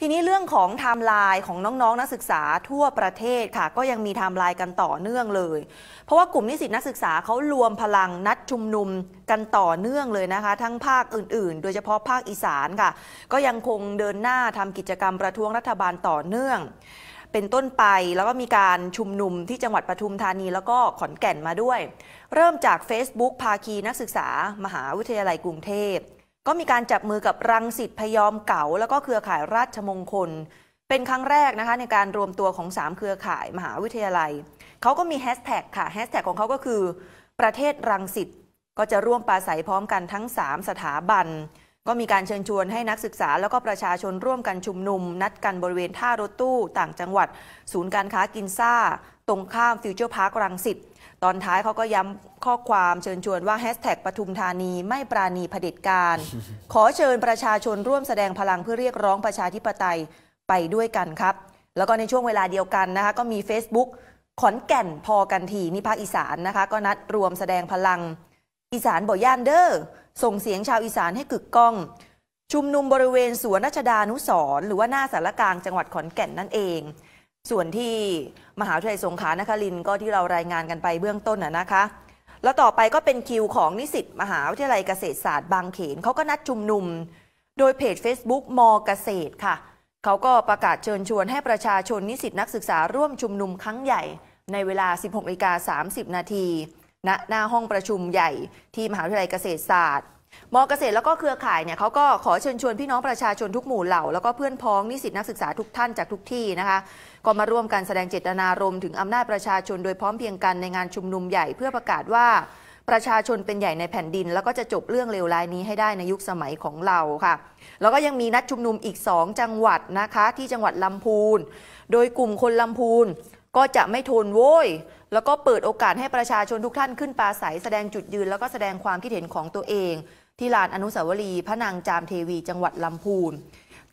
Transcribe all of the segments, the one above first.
ทีนี้เรื่องของไทม์ไลน์ของน้องๆนักศึกษาทั่วประเทศค่ะ ก็ยังมีไทม์ไลน์กันต่อเนื่องเลย เพราะว่ากลุ่มนิสิตนักศึกษาเขารวมพลังนัดชุมนุมกันต่อเนื่องเลยนะคะทั้งภาคอื่นๆ โดยเฉพาะภาคอีสานค่ะ ก็ยังคงเดินหน้าทำกิจกรรมประท้วงรัฐบาลต่อเนื่องเป็นต้นไปแล้วก็มีการชุมนุมที่จังหวัดปทุมธานีแล้วก็ขอนแก่นมาด้วย เริ่มจาก Facebook ภาคีนักศึกษา มหาวิทยาลัยกรุงเทพก็มีการจับมือกับรังสิตพยอมเก่าแล้วก็เครือข่ายราชมงคล เป็นครั้งแรกนะคะในการรวมตัวของ 3 เครือข่ายมหาวิทยาลัยเขาก็มีแฮชแท็กค่ะแฮชแท็กของเขาก็คือ ประเทศรังสิตก็จะร่วมปราศัยพร้อมกันทั้ง 3 สถาบันก็มีการเชิญชวนให้นักศึกษา แล้วก็ประชาชนร่วมกันชุมนุม นัดกันบริเวณท่ารถตู้ต่างจังหวัด ศูนย์การค้ากินซ่า ตรงข้ามฟิวเจอร์พาร์ครังสิตตอนท้ายเขาก็ย้ำข้อความเชิญชวนว่าแฮชแท็กปทุมธานีไม่ปราณีเผด็จการ ขอเชิญประชาชนร่วมแสดงพลังเพื่อเรียกร้องประชาธิปไตยไปด้วยกันครับ แล้วก็ในช่วงเวลาเดียวกันนะคะก็มี Facebook ขอนแก่นพอกันทีนิพภาคอีสานนะคะ ก็นัดรวมแสดงพลังอีสานบ่ย่านเด้อส่งเสียงชาวอีสานให้กึกก้อง ชุมนุมบริเวณสวนรัชดานุสรหรือว่าหน้าสารกลางจังหวัดขอนแก่นนั่นเอง ส่วนที่มหาวิทยาลัยสงขลานครินก็ที่เรารายงานกันไปเบื้องต้นนะคะ แล้วต่อไปก็เป็นคิวของนิสิตมหาวิทยาลัยเกษตรศาสตร์บางเขนเขาก็นัดชุมนุม โดยเพจ Facebook มเกษตรค่ะเขาก็ประกาศเชิญชวนให้ประชาชนนิสิตนักศึกษาร่วมชุมนุมครั้งใหญ่ในเวลา 16 30 นาทีณหน้าห้องประชุมใหญ่ที่มหาวิทยาลัยเกษตรศาสตร์มอเกษตรแล้วก็เครือข่ายเนี่ยเขาก็ขอเชิญชวนพี่น้องประชาชนทุกหมู่เหล่า แล้วก็เพื่อนพ้องนิสิตนักศึกษาทุกท่านจากทุกที่นะคะก็มาร่วมกันแสดงเจตนารมณ์ถึงอำนาจประชาชนโดยพร้อมเพียงกันในงานชุมนุมใหญ่เพื่อประกาศว่าประชาชนเป็นใหญ่ในแผ่นดิน แล้วก็จะจบเรื่องเลวร้ายนี้ให้ได้ในยุคสมัยของเราค่ะแล้วก็ยังมีนัดชุมนุมอีก2จังหวัดนะคะที่จังหวัดลำพูนโดยกลุ่มคนลำพูนก็จะไม่ทนโว้ยแล้วก็เปิดโอกาสให้ประชาชนทุกท่านขึ้นปราศัยแสดงจุดยืนแล้วก็แสดงความคิดเห็นของตัวเอง ที่ลานอนุสาวรีย์พระนางจามเทวีจังหวัดลำพูน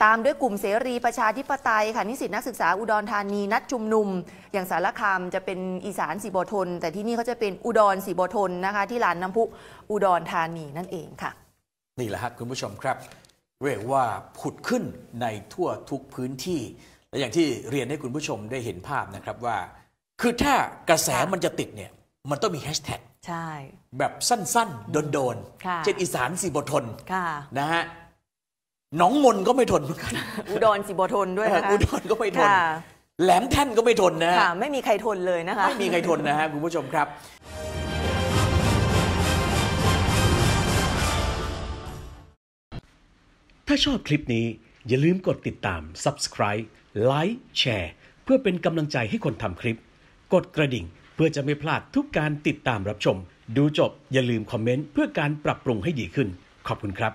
ตามด้วยกลุ่มเสรีประชาธิปไตยค่ะนิสิตนักศึกษาอุดรธานี นัดชุมนุม อย่างสารคามจะเป็นอีสานสีบอทน แต่ที่นี่เขาจะเป็นอุดรสีบอทนนะคะที่ลานน้ำพุอุดรธานีนั่นเองค่ะนี่แหละครับคุณผู้ชมครับเรียกว่าผุดขึ้นในทั่วทุกพื้นที่และอย่างที่เรียนให้คุณผู้ชมได้เห็นภาพนะครับว่า คือถ้ากระแสมันจะติดเนี่ย มันต้องมีแฮชแท็กใช่ แบบสั้นๆ โดนๆเช่นอีสานสีบทนนะฮะน้องมนก็ไม่ทนเหมือนกันอุดรสีบทนด้วยนะคะอุดรก็ไม่ทนแหลมแท่นก็ไม่ทนนะไม่มีใครทนเลยนะคะไม่มีใครทนนะฮะคุณผู้ชมครับ ถ้าชอบคลิปนี้อย่าลืมกดติดตาม subscribe ไลค์แชร์เพื่อเป็นกำลังใจให้คนทำคลิป กดกระดิ่งเพื่อจะไม่พลาดทุกการติดตามรับชม ดูจบอย่าลืมคอมเมนต์เพื่อการปรับปรุงให้ดีขึ้น ขอบคุณครับ